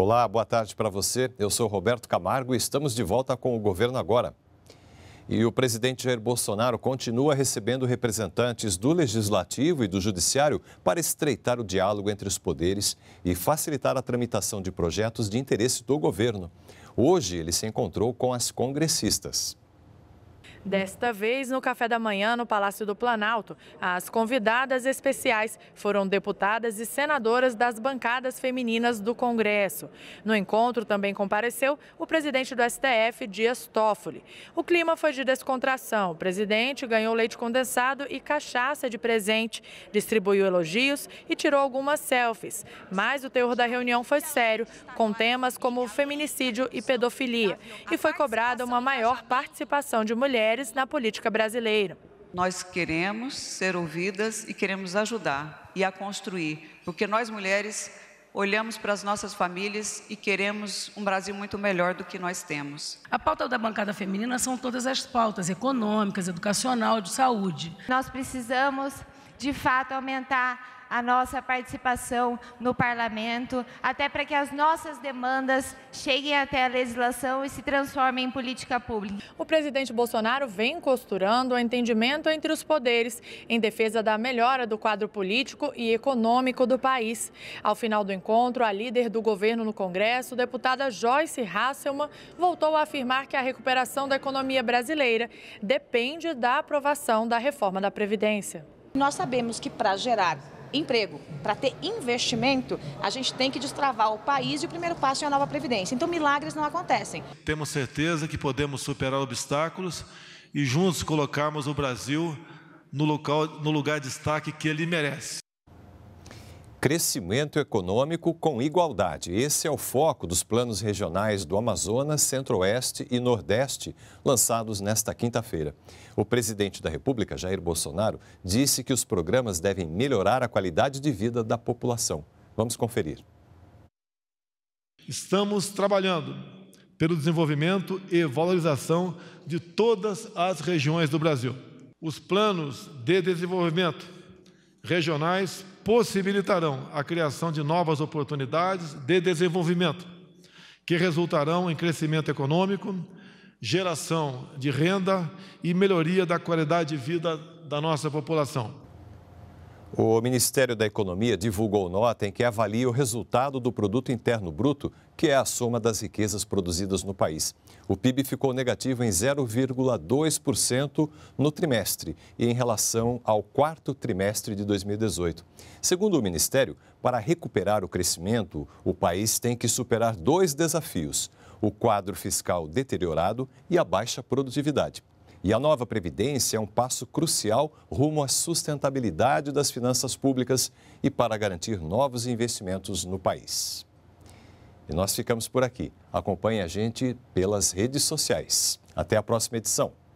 Olá, boa tarde para você. Eu sou Roberto Camargo e estamos de volta com o Governo Agora. E o presidente Jair Bolsonaro continua recebendo representantes do Legislativo e do Judiciário para estreitar o diálogo entre os poderes e facilitar a tramitação de projetos de interesse do governo. Hoje, ele se encontrou com as congressistas. Desta vez, no café da manhã, no Palácio do Planalto, as convidadas especiais foram deputadas e senadoras das bancadas femininas do Congresso. No encontro também compareceu o presidente do STF, Dias Toffoli. O clima foi de descontração. O presidente ganhou leite condensado e cachaça de presente, distribuiu elogios e tirou algumas selfies. Mas o teor da reunião foi sério, com temas como feminicídio e pedofilia. E foi cobrada uma maior participação de mulheres mulheres na política brasileira. Nós queremos ser ouvidas e queremos ajudar e a construir, porque nós mulheres olhamos para as nossas famílias e queremos um Brasil muito melhor do que nós temos. A pauta da bancada feminina são todas as pautas econômicas, educacional, de saúde. Nós precisamos, de fato, aumentar a nossa participação no parlamento, até para que as nossas demandas cheguem até a legislação e se transformem em política pública. O presidente Bolsonaro vem costurando o entendimento entre os poderes em defesa da melhora do quadro político e econômico do país. Ao final do encontro, a líder do governo no Congresso, deputada Joyce Hasselmann, voltou a afirmar que a recuperação da economia brasileira depende da aprovação da reforma da Previdência. Nós sabemos que para gerar emprego, para ter investimento, a gente tem que destravar o país e o primeiro passo é a nova Previdência. Então, milagres não acontecem. Temos certeza que podemos superar obstáculos e juntos colocarmos o Brasil no, local, no lugar de destaque que ele merece crescimento econômico com igualdade. Esse é o foco dos planos regionais do Amazonas, Centro-Oeste e Nordeste, lançados nesta quinta-feira. O presidente da República, Jair Bolsonaro, disse que os programas devem melhorar a qualidade de vida da população. Vamos conferir. Estamos trabalhando pelo desenvolvimento e valorização de todas as regiões do Brasil. Os planos de desenvolvimento regionais possibilitarão a criação de novas oportunidades de desenvolvimento, que resultarão em crescimento econômico, geração de renda e melhoria da qualidade de vida da nossa população. O Ministério da Economia divulgou nota em que avalia o resultado do Produto Interno Bruto, que é a soma das riquezas produzidas no país. O PIB ficou negativo em 0,2% no trimestre e em relação ao quarto trimestre de 2018. Segundo o Ministério, para recuperar o crescimento, o país tem que superar dois desafios: o quadro fiscal deteriorado e a baixa produtividade. E a nova Previdência é um passo crucial rumo à sustentabilidade das finanças públicas e para garantir novos investimentos no país. E nós ficamos por aqui. Acompanhe a gente pelas redes sociais. Até a próxima edição.